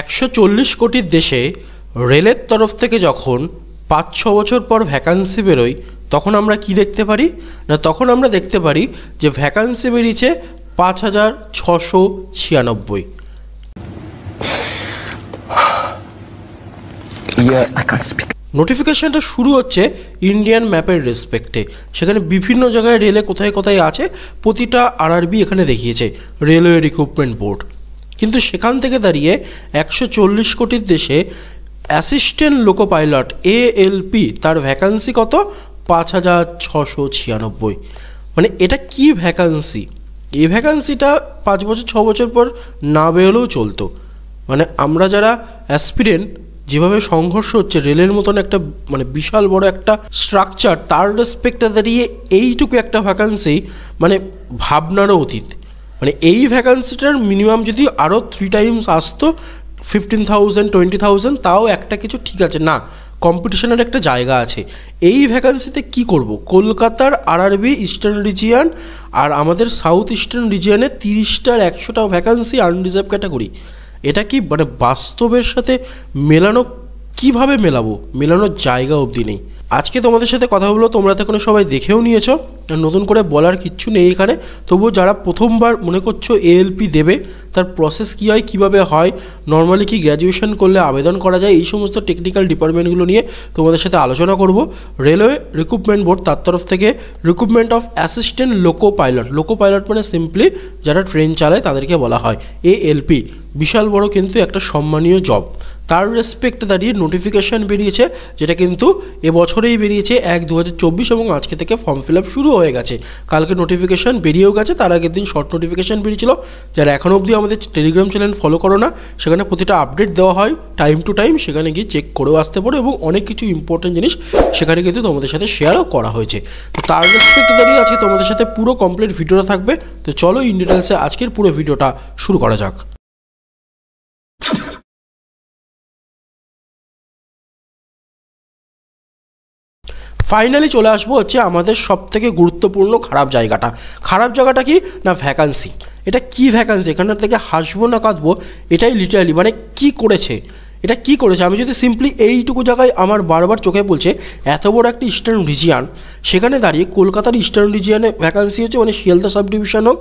একশো চল্লিশ কোটির দেশে রেলের তরফ থেকে যখন পাঁচ ছ বছর পর ভ্যাকান্সি বেরোয় তখন আমরা কি দেখতে পারি না তখন আমরা দেখতে পারি যে ভ্যাকান্সি বেরিয়েছে পাঁচ হাজার ছশো ছিয়ানব্বই নোটিফিকেশনটা শুরু হচ্ছে ইন্ডিয়ান ম্যাপের রেসপেক্টে সেখানে বিভিন্ন জায়গায় রেলে কোথায় কোথায় আছে প্রতিটা আরআরবি এখানে দেখিয়েছে রেলওয়ে রিক্রুটমেন্ট বোর্ড কিন্তু সেখান থেকে দাঁড়িয়ে একশো চল্লিশ কোটির দেশে অ্যাসিস্ট্যান্ট লোকো পাইলট এএলপি তার ভ্যাকান্সি কত পাঁচ হাজার ছশো ছিয়ানব্বই মানে এটা কি ভ্যাকান্সি এই ভ্যাকান্সিটা পাঁচ বছর ছ বছর পর না বেরোলেও চলতো মানে আমরা যারা অ্যাসপিরেন্ট যেভাবে সংঘর্ষ হচ্ছে রেলের মতন একটা মানে বিশাল বড় একটা স্ট্রাকচার তার রেসপেক্টে দাঁড়িয়ে এইটুকু একটা ভ্যাকান্সি মানে ভাবনারও অতীত মানে এই ভ্যাকান্সিটার মিনিমাম যদি আরও থ্রি টাইমস আসতো ফিফটিন থাউজেন্ড টোয়েন্টি থাউজেন্ড তাও একটা কিছু ঠিক আছে না কম্পিটিশনের একটা জায়গা আছে এই ভ্যাকান্সিতে কি করব কলকাতার আরআরবি ইস্টার্ন রিজিয়ান আর আমাদের সাউথ ইস্টার্ন রিজিয়ানে তিরিশটার একশোটা ভ্যাকান্সি আনরিজার্ভ ক্যাটাগরি এটা কি মানে বাস্তবের সাথে মেলানো কিভাবে মেলাবো মেলানোর জায়গা অবধি নেই আজকে তোমাদের সাথে কথা বলবো তোমরা তো কোনো সবাই দেখেও নিয়েছো নতুন করে বলার কিচ্ছু নেই এখানে তবুও যারা প্রথমবার মনে করছো এএলপি দেবে তার প্রসেস কী হয় কীভাবে হয় নর্মালি কি গ্র্যাজুয়েশন করলে আবেদন করা যায় এই সমস্ত টেকনিক্যাল ডিপার্টমেন্টগুলো নিয়ে তোমাদের সাথে আলোচনা করব রেলওয়ে রিক্রুটমেন্ট বোর্ড তার তরফ থেকে recruitment of assistant loco pilot loco pilot মানে সিম্পলি যারা ট্রেন চালায় তাদেরকে বলা হয় এএলপি বিশাল বড় কিন্তু একটা সম্মানীয় জব তার রেসপেক্টে দাঁড়িয়ে নোটিফিকেশান বেরিয়েছে যেটা কিন্তু এবছরেই বেরিয়েছে এক দু এবং আজকে থেকে ফর্ম ফিল শুরু হয়ে গেছে কালকে নোটিফিকেশান বেরিয়েও গেছে তার আগের দিন শর্ট নোটিফিকেশান বেরিয়েছিল যারা এখনও অবধি আমাদের টেলিগ্রাম চ্যানেল ফলো করো না সেখানে প্রতিটা আপডেট দেওয়া হয় টাইম টু টাইম সেখানে গিয়ে চেক করেও আসতে পারো এবং অনেক কিছু ইম্পর্টেন্ট জিনিস সেখানে কিন্তু তোমাদের সাথে শেয়ারও করা হয়েছে তো তার রেসপেক্টে দাঁড়িয়ে আজকে তোমাদের সাথে পুরো কমপ্লিট ভিডিওটা থাকবে তো চলো ইন ডিটেলসে আজকের পুরো ভিডিওটা শুরু করা যাক ফাইনালি চলে আসবো হচ্ছে আমাদের সবথেকে গুরুত্বপূর্ণ খারাপ জায়গাটা খারাপ জায়গাটা কি না ভ্যাকান্সি এটা কি ভ্যাকান্সি এখানটা থেকে হাসবো না কাঁদবো এটাই লিটারালি মানে কি করেছে এটা কি করেছে আমি যদি সিম্পলি এইটুকু জায়গায় আমার বারবার চোখে বলছে এত বড় একটা ইস্টার্ন রিজিয়ান সেখানে দাঁড়িয়ে কলকাতার ইস্টার্ন রিজিয়ানে ভ্যাকান্সি হচ্ছে মানে শিয়ালদা সাব ডিভিশন হোক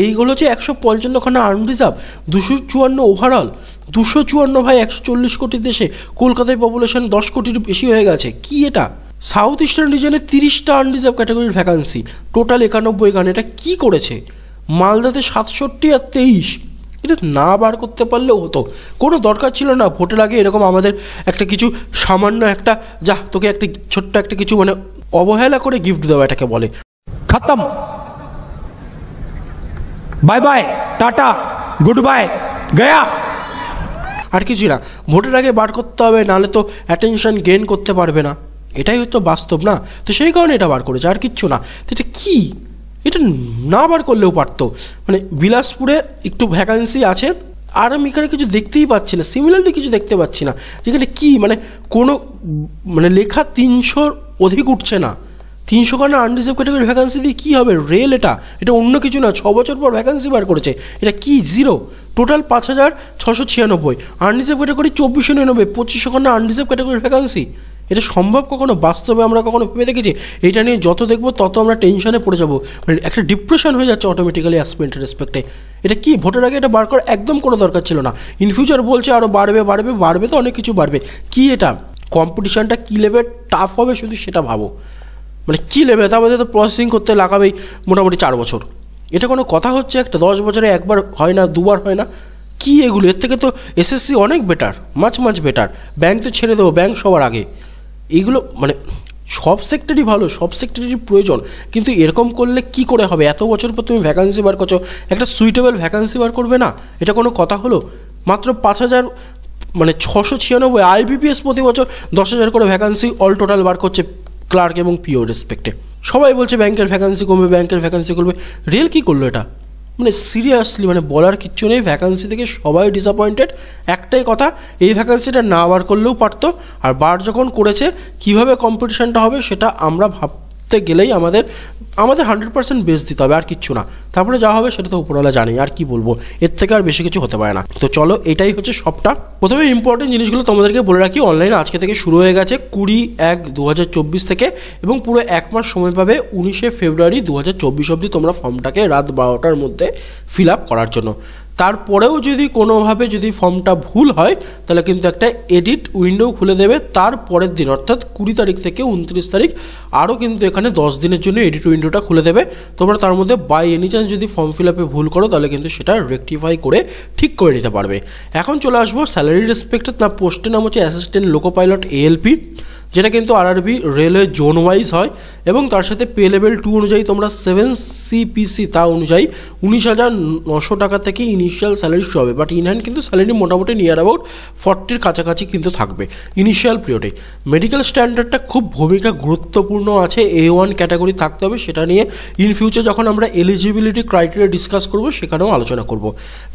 এইগুলো হচ্ছে একশো পঞ্চান্নখানা আর্ম রিজার্ভ দুশো চুয়ান্ন ওভারঅল দুশো চুয়ান্ন ভাই একশো চল্লিশ কোটি দেশে কলকাতায় পপুলেশন দশ কোটির বেশি হয়ে গেছে কি এটা সাউথ ইস্টার্ন রিজনে তিরিশটা আনরিজার্ভ ক্যাটাগরির ভ্যাকান্সি টোটাল একানব্বই গান এটা কী করেছে মালদাতে সাতষট্টি আর তেইশ এটা না বার করতে পারলেও হতো কোনো দরকার ছিল না ভোটের আগে এরকম আমাদের একটা কিছু সামান্য একটা যা তোকে একটা ছোট্ট একটা কিছু মানে অবহেলা করে গিফট দেওয়া এটাকে বলে খাতাম bye bye tata good bye গয়া আর কিছুই না ভোটের আগে বার করতে হবে নাহলে তো অ্যাটেনশন গেন করতে পারবে না এটাই হয়তো বাস্তব না তো সেই কারণে এটা বার করেছে আর কিচ্ছু না তো এটা কী এটা না বার করলেও পারতো মানে বিলাসপুরে একটু ভ্যাকান্সি আছে আর আমি এখানে কিছু দেখতেই পাচ্ছি না সিমিলারলি কিছু দেখতে পাচ্ছি না যেখানে কি মানে কোনো মানে লেখা তিনশোর অধিক উঠছে না তিনশো খানা আনরিজার্ভ ক্যাটাগরি ভ্যাকান্সি দিয়ে কী হবে রেল এটা এটা অন্য কিছু না ছ বছর পর ভ্যাকান্সি বার করেছে এটা কি জিরো টোটাল পাঁচ হাজার ছশো ছিয়ানব্বই আনরিজার্ভ ক্যাটাগরি চব্বিশশো নিরানব্বই খানা আনরিজার্ভ ক্যাটাগরির ভ্যাকান্সি এটা সম্ভব কখনো বাস্তবে আমরা কখনো ভেবে দেখেছি এটা নিয়ে যত দেখবো তত আমরা টেনশনে পড়ে যাবো মানে একটা ডিপ্রেশন হয়ে যাচ্ছে অটোমেটিক্যালি অ্যাসপেন্টের রেসপেক্টে এটা কি ভোটের আগে এটা বার করা একদম কোনো দরকার ছিল না ইন ফিউচার বলছে আরও বাড়বে বাড়বে বাড়বে তো অনেক কিছু বাড়বে কি এটা কম্পিটিশানটা কী লেভেল টাফ হবে শুধু সেটা ভাবো মানে কী লেবে তার মধ্যে তো প্রসেসিং করতে লাগাবেই মোটামুটি চার বছর এটা কোনো কথা হচ্ছে একটা দশ বছরে একবার হয় না দুবার হয় না কি এগুলো এর থেকে তো এসএসসি অনেক বেটার মাছ মাছ বেটার ব্যাংক তো ছেড়ে দেবো ব্যাংক সবার আগে এগুলো মানে সব সেক্টরই ভালো সব সেক্টরেরই প্রয়োজন কিন্তু এরকম করলে কি করে হবে এত বছর পর তুমি ভ্যাকান্সি বার করছো একটা সুইটেবল ভ্যাকান্সি বার করবে না এটা কোনো কথা হলো মাত্র পাঁচ হাজার মানে ছশো ছিয়ানব্বই আইবিপিএস প্রতি বছর দশ হাজার করে ভ্যাকান্সি অল টোটাল বার করছে ক্লার্ক এবং পিও রেসপেক্টে সবাই বলছে ব্যাংকের ভ্যাকান্সি কমবে ব্যাংকের ভ্যাকান্সি করবে রেল কী করলো এটা মানে সিরিয়াসলি মানে বলার কিচ্ছু নেই ভ্যাকান্সি থেকে সবাই ডিসঅ্যাপয়েন্টেড একটাই কথা এই ভ্যাকান্সিটা না বার করলেও পারতো আর বার যখন করেছে কিভাবে কম্পিটিশানটা হবে সেটা আমরা ভাব করতে গেলেই আমাদের আমাদের হান্ড্রেড পার্সেন্ট বেস দিতে হবে আর কিচ্ছু না তারপরে যা হবে সেটা তো উপরওয়ালা জানি আর কি বলবো এর থেকে আর বেশি কিছু হতে পারে না তো চলো এটাই হচ্ছে সবটা প্রথমে ইম্পর্টেন্ট জিনিসগুলো তোমাদেরকে বলে রাখি অনলাইনে আজকে থেকে শুরু হয়ে গেছে কুড়ি এক দু থেকে এবং পুরো এক মাস সময় পাবে উনিশে ফেব্রুয়ারি দু হাজার চব্বিশ অবধি তোমরা ফর্মটাকে রাত বারোটার মধ্যে ফিল আপ করার জন্য তারপরেও যদি কোনোভাবে যদি ফর্মটা ভুল হয় তাহলে কিন্তু একটা এডিট উইন্ডো খুলে দেবে তার পরের দিন অর্থাৎ কুড়ি তারিখ থেকে উনত্রিশ তারিখ আরও কিন্তু এখানে দশ দিনের জন্য এডিট উইন্ডোটা খুলে দেবে তোমরা তার মধ্যে বাই এনি চান্স যদি ফর্ম ফিল আপে ভুল করো তাহলে কিন্তু সেটা রেকটিফাই করে ঠিক করে নিতে পারবে এখন চলে আসবো স্যালারি রেসপেক্টে তার পোস্টের নাম হচ্ছে অ্যাসিস্ট্যান্ট লোকো পাইলট এএলপি যেটা কিন্তু আর আরবি রেলওয়ে জোন ওয়াইজ হয় এবং তার সাথে পে লেভেল টু অনুযায়ী তোমরা সেভেন সিপিসি তা অনুযায়ী উনিশ হাজার নশো টাকা থেকে ইনিশিয়াল স্যালারি শুরু হবে বাট ইন কিন্তু স্যালারি মোটামুটি নিয়ার অ্যাবাউট ফর্টির কাছাকাছি কিন্তু থাকবে ইনিশিয়াল পিরিয়ডে মেডিকেল স্ট্যান্ডার্ডটা খুব ভূমিকা গুরুত্বপূর্ণ আছে এ ওয়ান ক্যাটাগরি থাকতে হবে সেটা নিয়ে ইন ফিউচার যখন আমরা এলিজিবিলিটি ক্রাইটেরিয়া ডিসকাস করবো সেখানেও আলোচনা করব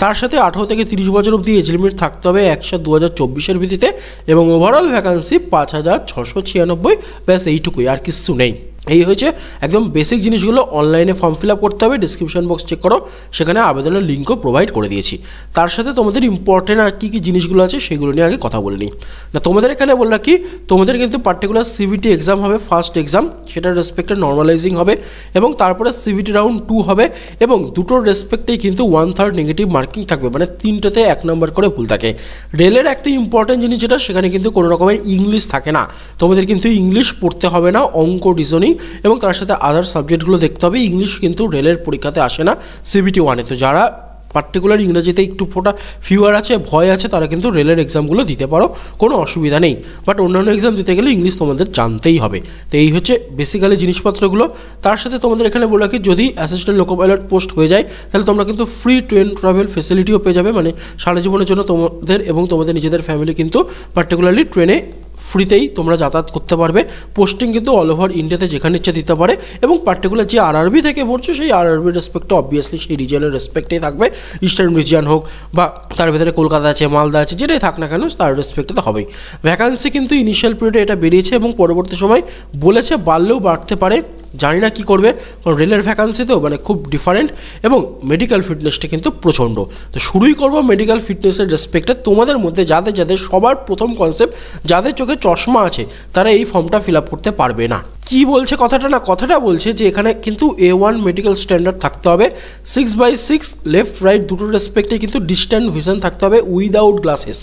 তার সাথে আঠারো থেকে তিরিশ বছর অব্দি এজ লিমিট থাকতে হবে একশো দু হাজার চব্বিশের ভিত্তিতে এবং ওভারঅল ভ্যাকান্সি পাঁচ হাজার ছ ছশো ছিয়ানব্বই ব্যাস এইটুকুই আর কিছু নেই এই হয়েছে একদম বেসিক জিনিসগুলো অনলাইনে ফর্ম ফিল আপ করতে হবে ডিসক্রিপশন বক্স চেক করো সেখানে আবেদনের লিঙ্কও প্রোভাইড করে দিয়েছি তার সাথে তোমাদের ইম্পর্টেন্ট আর কী কী জিনিসগুলো আছে সেগুলো নিয়ে আগে কথা বলে নিই না তোমাদের এখানে বললাম কি তোমাদের কিন্তু পার্টিকুলার সিভিটি এক্সাম হবে ফার্স্ট এক্সাম সেটার রেসপেক্টে নর্মালাইজিং হবে এবং তারপরে সিভিটি রাউন্ড টু হবে এবং দুটোর রেসপেক্টেই কিন্তু ওয়ান থার্ড নেগেটিভ মার্কিং থাকবে মানে তিনটাতে এক নম্বর করে ভুল থাকে রেলের একটা ইম্পর্টেন্ট জিনিস যেটা সেখানে কিন্তু কোনো রকমের ইংলিশ থাকে না তোমাদের কিন্তু ইংলিশ পড়তে হবে না অঙ্ক ডিজনিং এবং তার সাথে আদার সাবজেক্টগুলো দেখতে হবে ইংলিশ কিন্তু রেলের পরীক্ষাতে আসে না সিবিটি ওয়ানে তো যারা পার্টিকুলার ইংরেজিতে একটু ফোটা ফিওয়ার আছে ভয় আছে তারা কিন্তু রেলের এক্সামগুলো দিতে পারো কোনো অসুবিধা নেই বাট অন্যান্য এক্সাম দিতে গেলে ইংলিশ তোমাদের জানতেই হবে তো এই হচ্ছে বেসিক্যালি জিনিসপত্রগুলো তার সাথে তোমাদের এখানে বলে রাখি যদি অ্যাসিস্ট্যান্ট লোকো পাইলট পোস্ট হয়ে যায় তাহলে তোমরা কিন্তু ফ্রি ট্রেন ট্রাভেল ফেসিলিটিও পেয়ে যাবে মানে সারা জীবনের জন্য তোমাদের এবং তোমাদের নিজেদের ফ্যামিলি কিন্তু পার্টিকুলারলি ট্রেনে ফ্রিতেই তোমরা যাতায়াত করতে পারবে পোস্টিং কিন্তু অল ওভার ইন্ডিয়াতে যেখানে ইচ্ছে দিতে পারে এবং পার্টিকুলার যে আর আরবি থেকে পড়ছো সেই আর আরবির রেসপেক্টটা অবভিয়াসলি সেই রিজিয়নের রেসপেক্টেই থাকবে ইস্টার্ন রিজিয়ান হোক বা তার ভিতরে কলকাতা আছে মালদা আছে যেটাই থাক না কেন তার রেসপেক্টে তো হবেই ভ্যাকান্সি কিন্তু ইনিশিয়াল পিরিয়ডে এটা বেরিয়েছে এবং পরবর্তী সময় বলেছে বাড়লেও বাড়তে পারে জানি না কী করবে কারণ রেলের ভ্যাকান্সি তো মানে খুব ডিফারেন্ট এবং মেডিকেল ফিটনেসটা কিন্তু প্রচণ্ড তো শুরুই করবো মেডিকেল ফিটনেসের রেসপেক্টে তোমাদের মধ্যে যাদের যাদের সবার প্রথম কনসেপ্ট যাদের চোখে চোখে চশমা আছে তারা এই ফর্মটা ফিল আপ করতে পারবে না কি বলছে কথাটা না কথাটা বলছে যে এখানে কিন্তু এ ওয়ান মেডিকেল স্ট্যান্ডার্ড থাকতে হবে six by six left right দুটো রেসপেক্টে কিন্তু ডিস্ট্যান্ট ভিশন থাকতে হবে উইদাউট গ্লাসেস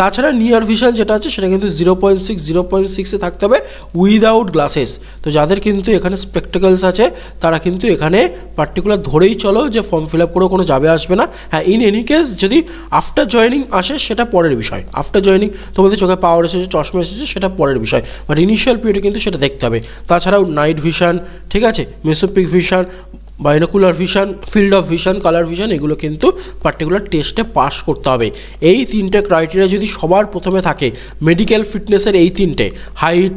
তাছাড়া নিয়ার ভিশন যেটা আছে সেটা কিন্তু zero point six zero point সিক্সে থাকতে হবে উইদাউট গ্লাসেস তো যাদের কিন্তু এখানে স্পেকটেকলস আছে তারা কিন্তু এখানে পার্টিকুলার ধরেই চলো যে ফর্ম ফিল আপ করেও কোনো যাবে আসবে না হ্যাঁ ইন এনি কেস যদি আফটার জয়নিং আসে সেটা পরের বিষয় আফটার জয়নিং তোমাদের চোখে পাওয়ার এসেছে চশমা এসেছে সেটা পরের বিষয় বাট ইনিশিয়াল পিরিয়ডে কিন্তু সেটা দেখতে হবে তাছাড়াও নাইট ভিশন ঠিক আছে mesopic vision binocular vision field of vision colour vision এগুলো কিন্তু পার্টিকুলার টেস্টে পাস করতে হবে এই তিনটে ক্রাইটেরিয়া যদি সবার প্রথমে থাকে মেডিকেল ফিটনেসের এই তিনটে হাইট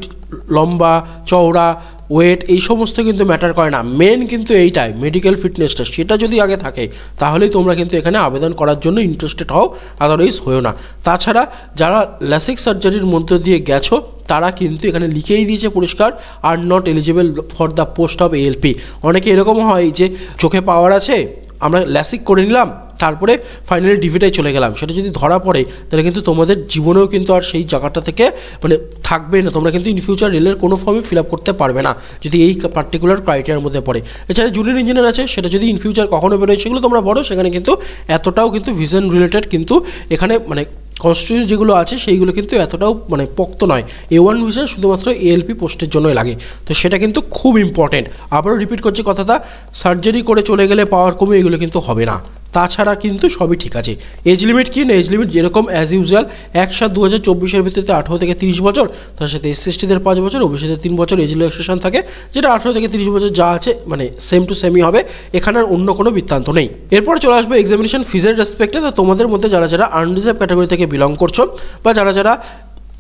লম্বা চওড়া ওয়েট এই সমস্ত কিন্তু ম্যাটার করে না মেন কিন্তু এইটাই মেডিকেল ফিটনেসটা সেটা যদি আগে থাকে তাহলেই তোমরা কিন্তু এখানে আবেদন করার জন্য ইন্টারেস্টেড হও আদারওয়াইজ হয়েও না তাছাড়া যারা ল্যাসিক সার্জারির মধ্য দিয়ে গেছো তারা কিন্তু এখানে লিখেই দিয়েছে পরিষ্কার আর not eligible for the post of ALP অনেকে এরকম হয় যে চোখে পাওয়ার আছে আমরা ল্যাসিক করে নিলাম তারপরে ফাইনালি ডিভিটাই চলে গেলাম সেটা যদি ধরা পড়ে তাহলে কিন্তু তোমাদের জীবনেও কিন্তু আর সেই জায়গাটা থেকে মানে থাকবে না তোমরা কিন্তু ইন ফিউচার রেলের কোনো ফর্মই ফিল আপ করতে পারবে না যদি এই পার্টিকুলার ক্রাইটেরিয়ার মধ্যে পড়ে এছাড়া জুনিয়র ইঞ্জিনিয়ার আছে সেটা যদি ইন ফিউচার কখনো বেরোয় সেগুলো তোমরা বলো সেখানে কিন্তু এতটাও কিন্তু ভিশন রিলেটেড কিন্তু এখানে মানে কনস্টিটিউশন যেগুলো আছে সেইগুলো কিন্তু এতটাও মানে পক্ত নয় এ ওয়ান ভিসা শুধুমাত্র এএলপি পোস্টের জন্যই লাগে তো সেটা কিন্তু খুব ইম্পর্টেন্ট আবারও রিপিট করছি কথাটা সার্জারি করে চলে গেলে পাওয়ার কমে এগুলো কিন্তু হবে না তাছাড়া কিন্তু সবই ঠিক আছে এজ লিমিট কি না এজ লিমিট যেরকম অ্যাজ ইউজুয়াল এক সাত দু হাজার চব্বিশের ভিত্তিতে আঠেরো থেকে তিরিশ বছর তার সাথে এস এসটিদের পাঁচ বছর ওবিসিদের তিন বছর এজ রিল্যাক্সেশন থাকে যেটা আঠেরো থেকে তিরিশ বছর যা আছে মানে সেম টু সেমই হবে এখানে অন্য কোনো বৃত্তান্ত নেই এরপর চলে আসবে এক্সামিনেশন ফিজের রেসপেক্টে তো তোমাদের মধ্যে যারা যারা আনরিজার্ভ ক্যাটাগরি থেকে বিলং করছো বা যারা যারা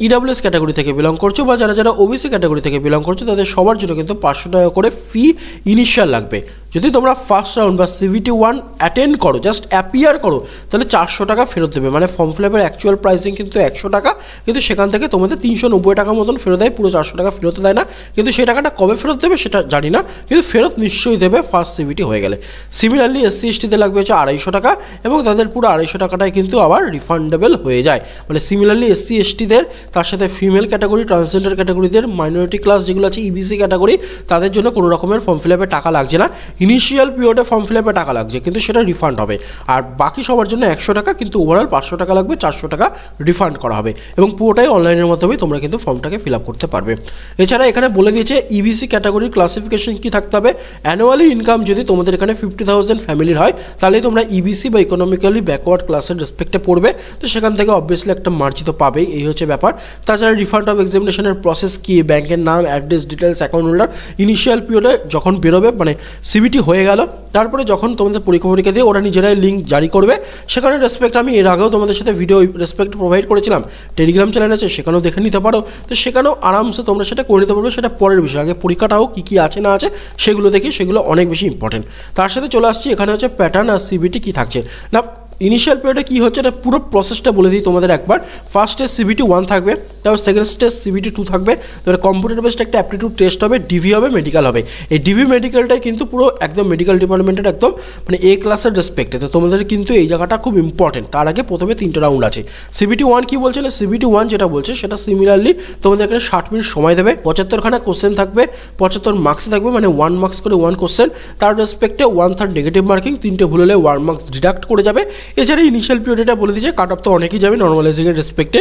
ইডাব্লিউএস e ক্যাটাগরি থেকে বিলং করছো বা যারা যারা ওবিসি ক্যাটাগরি থেকে বিলং করছো তাদের সবার জন্য কিন্তু পাঁচশো টাকা করে ফি ইনিশিয়াল লাগবে যদি তোমরা ফার্স্ট রাউন্ড বা সিভিটি ওয়ান অ্যাটেন্ড করো জাস্ট অ্যাপিয়ার করো তাহলে চারশো টাকা ফেরত দেবে মানে ফর্ম আপের অ্যাকচুয়াল প্রাইসিং কিন্তু একশো টাকা কিন্তু সেখান থেকে তোমাদের তিনশো নব্বই টাকার মতন ফেরত দেয় পুরো চারশো টাকা ফেরত দেয় না কিন্তু সেই টাকাটা কবে ফেরত দেবে সেটা জানি না কিন্তু ফেরত নিশ্চয়ই দেবে ফার্স্ট সিভিটি হয়ে গেলে সিমিলারলি এসসি এসটিতে লাগবে হচ্ছে আড়াইশো টাকা এবং তাদের পুরো আড়াইশো টাকাটাই কিন্তু আবার রিফান্ডেবল হয়ে যায় মানে সিমিলারলি এসসি এসটিদের তার সাথে ফিমেল ক্যাটাগরি ট্রান্সজেন্ডার ক্যাটাগরিদের মাইনরিটি ক্লাস যেগুলো আছে ইবিসি e ক্যাটাগরি তাদের জন্য কোনো রকমের ফর্ম ফিল টাকা লাগছে না ইনিশিয়াল পিরিয়ডে ফর্ম ফিল আপে টাকা লাগছে কিন্তু সেটা রিফান্ড হবে আর বাকি সবার জন্য একশো টাকা কিন্তু ওভারঅল পাঁচশো টাকা লাগবে চারশো টাকা রিফান্ড করা হবে এবং পুরোটাই অনলাইনের মাধ্যমে তোমরা কিন্তু ফর্মটাকে ফিল আপ করতে পারবে এছাড়া এখানে বলে দিয়েছে ইবিসি ক্যাটাগরির ক্লাসিফিকেশন কি থাকতে হবে অ্যানুয়ালি ইনকাম যদি তোমাদের এখানে ফিফটি থাউজেন্ড ফ্যামিলির হয় তাহলে তোমরা ইবিসি e বা ইকোনমিক্যালি ব্যাকওয়ার্ড ক্লাসের রেসপেক্টে পড়বে তো সেখান থেকে অবভিয়াসলি একটা মার্জিত পাবেই এই হচ্ছে ব্যাপার তাছাড়া রিফান্ড অফ এক্সামিনেশনের প্রসেস কি ব্যাংকের নাম address details account holder initial পিরিয়ডে যখন বেরোবে মানে সিবি পিপিটি হয়ে গেল তারপরে যখন তোমাদের পরীক্ষা পরীক্ষা দিয়ে ওরা নিজেরাই লিঙ্ক জারি করবে সেখানে রেসপেক্ট আমি এর আগেও তোমাদের সাথে ভিডিও রেসপেক্ট প্রোভাইড করেছিলাম টেলিগ্রাম চ্যানেল আছে সেখানেও দেখে নিতে পারো তো সেখানেও আরামসে তোমরা সেটা করে নিতে পারবে সেটা পরের বিষয় আগে পরীক্ষাটা হোক কী কী আছে না আছে সেগুলো দেখি সেগুলো অনেক বেশি ইম্পর্টেন্ট তার সাথে চলে আসছি এখানে হচ্ছে প্যাটার্ন আর সিবিটি কী থাকছে না ইনিশিয়াল পিরিয়ডে কী হচ্ছে এটা পুরো প্রসেসটা বলে দিই তোমাদের একবার ফার্স্ট স্টেজ সিবিটি ওয়ান থাকবে তারপর সেকেন্ড স্টেজ সিবিটি টু থাকবে তারপরে কম্পিউটার বেসড একটা অ্যাপটিটিউড টেস্ট হবে ডিভি হবে মেডিকেল হবে এই ডিভি মেডিকেলটাই কিন্তু পুরো একদম মেডিকেল ডিপার্টমেন্টের একদম মানে এ ক্লাসের রেসপেক্টে তো তোমাদের কিন্তু এই জায়গাটা খুব ইম্পর্টেন্ট তার আগে প্রথমে তিনটে রাউন্ড আছে সিবিটি ওয়ান কী বলছে না সিবিটি ওয়ান যেটা বলছে সেটা সিমিলারলি তোমাদের এখানে ষাট মিনিট সময় দেবে পঁচাত্তরখানা কোশ্চেন থাকবে পঁচাত্তর মার্কস থাকবে মানে ওয়ান মার্কস করে ওয়ান কোশ্চেন তার রেসপেক্টে ওয়ান থার্ড নেগেটিভ মার্কিং তিনটে ভুল হলে ওয়ান মার্কস ডিডাক্ট করে যাবে এছাড়া ইনিশিয়াল পিরিয়ডটা বলে দিয়েছে কাট অফ তো অনেকেই যাবে নর্মালাইজিংয়ের রেসপেক্টে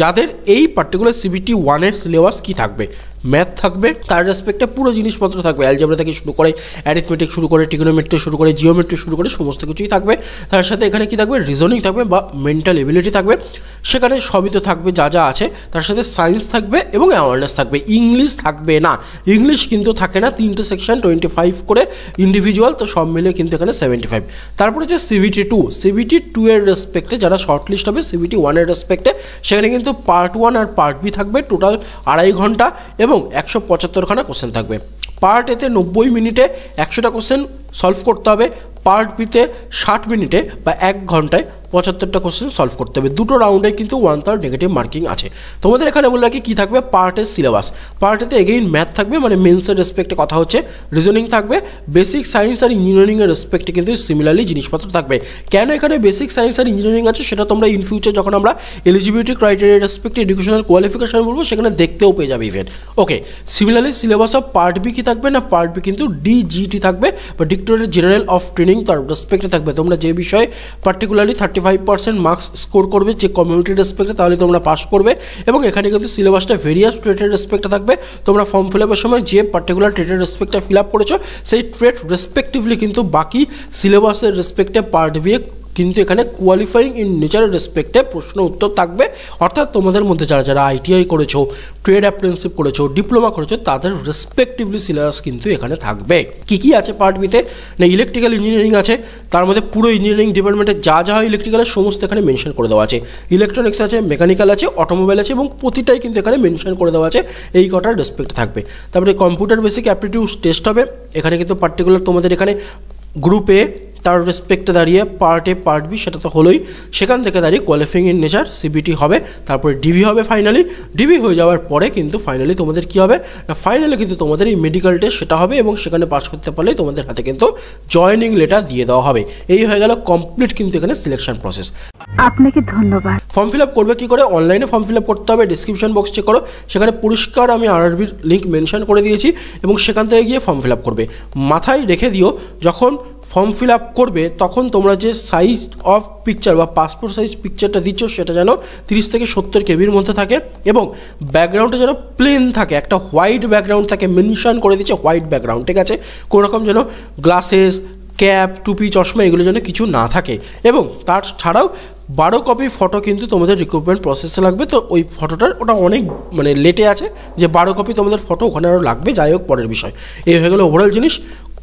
যাদের এই পার্টিকুলার সিবিটি ওয়ানের সিলেবাস কী থাকবে ম্যাথ থাকবে তার রেসপেক্টে পুরো জিনিসপত্র থাকবে অ্যালজেব্রা থেকে শুরু করে অ্যারিথমেটিক শুরু করে টিকোনোমেট্রি শুরু করে জিওমেট্রি শুরু করে সমস্ত কিছুই থাকবে তার সাথে এখানে কি থাকবে রিজনিং থাকবে বা মেন্টাল এবিলিটি থাকবে সেখানে সবই তো থাকবে যা যা আছে তার সাথে সায়েন্স থাকবে এবং অ্যাওয়ারনেস থাকবে ইংলিশ থাকবে না ইংলিশ কিন্তু থাকে না তিনটে সেকশন টোয়েন্টি ফাইভ করে ইন্ডিভিজুয়াল তো সব মিলে কিন্তু এখানে সেভেন্টি ফাইভ তারপরে যে সিভিটি টু সিভিটি টু এর রেসপেক্টে যারা শর্টলিস্ট হবে সিভিটি ওয়ানের রেসপেক্টে সেখানে কিন্তু পার্ট ওয়ান আর পার্ট বি থাকবে টোটাল আড়াই ঘন্টা এবং এবং একশো পঁচাত্তরখানা কোশ্চেন থাকবে পার্ট এতে নব্বই মিনিটে একশোটা কোশ্চেন সলভ করতে হবে পার্ট বিতে ষাট মিনিটে বা এক ঘন্টায় পঁচাত্তরটা কোশ্চেন সলভ করতে হবে দুটো রাউন্ডে কিন্তু ওয়ান থার্ড নেগেটিভ মার্কিং আছে তোমাদের এখানে বলে রাখি কী থাকবে পার্টের সিলেবাস পার্টেতে এগেইন ম্যাথ থাকবে মানে মেন্সের রেসপেক্টে কথা হচ্ছে রিজনিং থাকবে বেসিক সায়েন্স আর ইঞ্জিনিয়ারিংয়ের রেসপেক্টে কিন্তু সিমিলারলি জিনিসপত্র থাকবে কেন এখানে বেসিক সায়েন্স আর ইঞ্জিনিয়ারিং আছে সেটা তোমরা ইন ফিউচার যখন আমরা এলিজিবিলিটি ক্রাইটেরিয়া রেসপেক্টে এডুকেশনাল কোয়ালিফিকেশন বলবো সেখানে দেখতেও পেয়ে যাবে event okay similarly syllabus of part B কি থাকবে না পার্ট বি কিন্তু ডিজিটি থাকবে বা ডিক্টোরেট জেনারেল অফ ট্রেনিং তার রেসপেক্টে থাকবে তোমরা যে বিষয়ে particularly thirty five percent marks score করবে যে কমিউনিটি রেসপেক্টে তাহলে তোমরা পাস করবে এবং এখানে কিন্তু সিলেবাসটা ভেরিয়াস ট্রেটের রেসপেক্টে থাকবে তোমরা ফর্ম ফিল আপের সময় যে পার্টিকুলার ট্রেটের রেসপেক্টটা ফিল আপ করেছো সেই ট্রেট রেসপেক্টিভলি কিন্তু বাকি সিলেবাসের রেসপেক্টে পার্ট বিয়ে কিন্তু এখানে কোয়ালিফাইং ইন নেচারের রেসপেক্টে প্রশ্ন উত্তর থাকবে অর্থাৎ তোমাদের মধ্যে যারা যারা আইটিআই করেছো ট্রেড অ্যাপ্রেন্সিপ করেছো ডিপ্লোমা করেছো তাদের রেসপেক্টিভলি সিলেবাস কিন্তু এখানে থাকবে কী কী আছে পার্ট বিতে না ইলেকট্রিক্যাল ইঞ্জিনিয়ারিং আছে তার মধ্যে পুরো ইঞ্জিনিয়ারিং ডিপার্টমেন্টে যা যা হয় ইলেকট্রিক্যালের সমস্ত এখানে মেনশন করে দেওয়া আছে ইলেকট্রনিক্স আছে মেকানিক্যাল আছে অটোমোবাইল আছে এবং প্রতিটাই কিন্তু এখানে মেনশন করে দেওয়া আছে এই কটার রেসপেক্ট থাকবে তারপরে কম্পিউটার বেসিক অ্যাপটিটিউড টেস্ট হবে এখানে কিন্তু পার্টিকুলার তোমাদের এখানে গ্রুপে তার রেসপেক্টে দাঁড়িয়ে পার্ট এ পার্ট বি সেটা তো হলোই সেখান থেকে দাঁড়িয়ে কোয়ালিফাইং ইন নেচার সিবিটি হবে তারপরে ডিভি হবে ফাইনালি ডিভি হয়ে যাওয়ার পরে কিন্তু ফাইনালি তোমাদের কি হবে না ফাইনালি কিন্তু তোমাদের এই মেডিকেল টেস্ট সেটা হবে এবং সেখানে পাস করতে পারলে তোমাদের হাতে কিন্তু জয়নিং লেটার দিয়ে দেওয়া হবে এই হয়ে গেল কমপ্লিট কিন্তু এখানে সিলেকশন প্রসেস আপনাকে ধন্যবাদ ফর্ম ফিল আপ করবে কি করে অনলাইনে ফর্ম ফিল আপ করতে হবে ডিসক্রিপশন বক্স চেক করো সেখানে পুরস্কার আমি আরআরবির লিঙ্ক মেনশন করে দিয়েছি এবং সেখান থেকে গিয়ে ফর্ম ফিল আপ করবে মাথায় রেখে দিও যখন ফর্ম ফিল আপ করবে তখন তোমরা যে সাইজ অফ পিকচার বা পাসপোর্ট সাইজ পিকচারটা দিচ্ছ সেটা যেন তিরিশ থেকে সত্তর কেবির মধ্যে থাকে এবং ব্যাকগ্রাউন্ডটা যেন প্লেন থাকে একটা হোয়াইট ব্যাকগ্রাউন্ড থাকে মেনশন করে দিচ্ছে হোয়াইট ব্যাকগ্রাউন্ড ঠিক আছে কোনোরকম যেন গ্লাসেস ক্যাপ টুপি চশমা এগুলো যেন কিছু না থাকে এবং তার ছাড়াও বারো কপি ফটো কিন্তু তোমাদের রিক্রুটমেন্ট প্রসেসে লাগবে তো ওই ফটোটার ওটা অনেক মানে লেটে আছে যে বারো কপি তোমাদের ফটো ওখানে আরও লাগবে যাই হোক পরের বিষয় এই হয়ে গেলো ওভারঅল জিনিস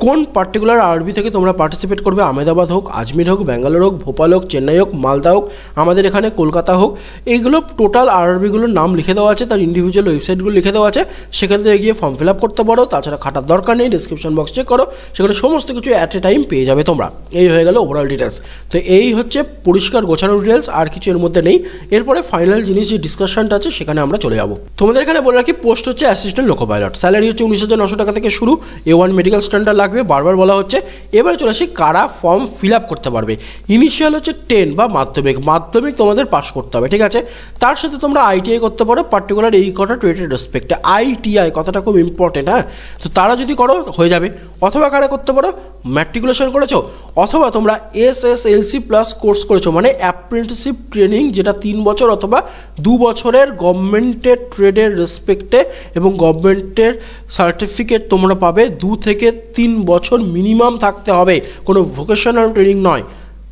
কোন পার্টিকুলার আরবি থেকে তোমরা পার্টিসিপেট করবে আহমেদাবাদ হোক আজমির হোক ব্যাঙ্গালোর হোক ভোপাল হোক চেন্নাই হোক মালদা হোক আমাদের এখানে কলকাতা হোক এইগুলো টোটাল আরবিগুলোর নাম লিখে দেওয়া আছে তার ইন্ডিভিজুয়াল ওয়েবসাইটগুলো লিখে দেওয়া আছে সেখান থেকে গিয়ে ফর্ম ফিল আপ করতে পারো তাছাড়া খাটার দরকার নেই ডিসক্রিপশন বক্স চেক করো সেখানে সমস্ত কিছু অ্যাট এ টাইম পেয়ে যাবে তোমরা এই হয়ে গেল ওভারঅল ডিটেলস তো এই হচ্ছে পরিষ্কার গোছানো ডিটেলস আর কিছু এর মধ্যে নেই এরপরে ফাইনাল জিনিস যে ডিসকাশনটা আছে সেখানে আমরা চলে যাবো তোমাদের এখানে বলে রাখি পোস্ট হচ্ছে অ্যাসিস্ট্যান্ট লোকো পাইলট স্যালারি হচ্ছে উনিশ হাজার নশো টাকা থেকে শুরু এ ওয়ান মেডিকেল স্ট্যান্ডার্ড লাগবে বারবার বলা হচ্ছে এবারে চলে আসি কারা ফর্ম ফিল আপ করতে পারবে ইনিশিয়াল হচ্ছে টেন বা মাধ্যমিক মাধ্যমিক তোমাদের পাস করতে হবে ঠিক আছে তার সাথে তোমরা আইটিআই করতে পারো পার্টিকুলার এই কটা ট্রেডের রেসপেক্টে আইটিআই কথাটা খুব ইম্পর্টেন্ট হ্যাঁ তো তারা যদি করো হয়ে যাবে অথবা কারা করতে পারো ম্যাট্রিকুলেশন করেছো অথবা তোমরা S S LC plus course করেছো মানে অ্যাপ্রেন্টিসশিপ ট্রেনিং যেটা তিন বছর অথবা দু বছরের গভর্নমেন্টের ট্রেডের রেসপেক্টে এবং গভর্নমেন্টের সার্টিফিকেট তোমরা পাবে দু থেকে তিন তিন বছর মিনিমাম থাকতে হবে কোনো ভোকেশনাল ট্রেনিং নয়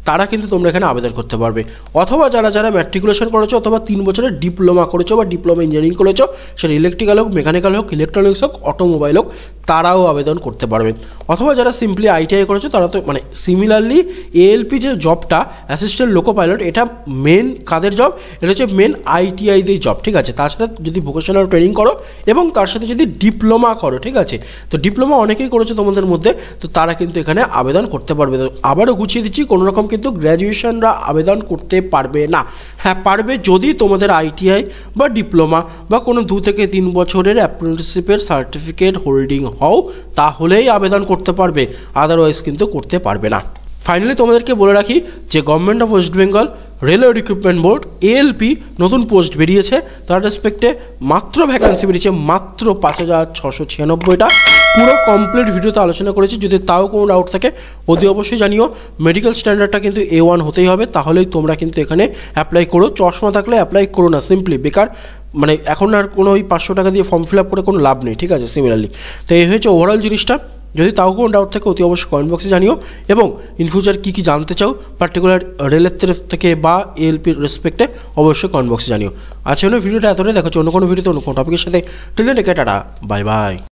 তারা কিন্তু তোমরা এখানে আবেদন করতে পারবে অথবা যারা যারা ম্যাট্রিকুলেশন করেছো অথবা তিন বছরের ডিপ্লোমা করেছো বা ডিপ্লোমা ইঞ্জিনিয়ারিং করেছো সেটা ইলেকট্রিক্যাল হোক মেকানিক্যাল হোক ইলেকট্রনিক্স হোক অটোমোবাইল হোক তারাও আবেদন করতে পারবে অথবা যারা সিম্পলি আইটিআই করেছো তারা তো মানে সিমিলারলি এএলপি যে জবটা অ্যাসিস্ট্যান্ট লোকো পাইলট এটা মেন কাদের জব এটা হচ্ছে মেন আইটিআইদের জব ঠিক আছে তাছাড়া যদি ভোকেশনাল ট্রেনিং করো এবং তার সাথে যদি ডিপ্লোমা করো ঠিক আছে তো ডিপ্লোমা অনেকেই করেছো তোমাদের মধ্যে তো তারা কিন্তু এখানে আবেদন করতে পারবে আবারও গুছিয়ে দিচ্ছি কোনো রকম কিন্তু গ্র্যাজুয়েশনরা আবেদন করতে পারবে না হ্যাঁ পারবে যদি তোমাদের আইটিআই বা ডিপ্লোমা বা কোনো দু থেকে তিন বছরের অ্যাপ্রেন্টিসশিপের সার্টিফিকেট হোল্ডিং হও তাহলেই আবেদন করতে পারবে আদারওয়াইজ কিন্তু করতে পারবে না ফাইনালি তোমাদেরকে বলে রাখি যে government of West Bengal railway recruitment board ALP নতুন পোস্ট বেরিয়েছে তার রেসপেক্টে মাত্র ভ্যাকান্সি বেরিয়েছে মাত্র পাঁচ হাজার ছশো ছিয়ানব্বইটা পুরো কমপ্লিট ভিডিওতে আলোচনা করেছি যদি তাও কোনো ডাউট থাকে অতি অবশ্যই জানিও মেডিকেল স্ট্যান্ডার্ডটা কিন্তু এ ওয়ান হতেই হবে তাহলেই তোমরা কিন্তু এখানে অ্যাপ্লাই করো চশমা থাকলে অ্যাপ্লাই করো না সিম্পলি বেকার মানে এখন আর কোনো ওই পাঁচশো টাকা দিয়ে ফর্ম ফিল আপ করে কোনো লাভ নেই ঠিক আছে সিমিলারলি তো এই হয়েছে ওভারঅল জিনিসটা যদি তাও কোনো ডাউট থাকে অতি অবশ্যই কমেন্ট বক্সে জানিও এবং ইন ফিউচার কী কী জানতে চাও পার্টিকুলার রেলের থেকে বা এলপির রেসপেক্টে অবশ্যই কমেন্ট বক্সে জানিও আজকে ভিডিওটা এতটাই দেখাচ্ছি অন্য কোনো ভিডিওতে অন্য কোনো টপিকের সাথে টিলেন টাটা বাই বাই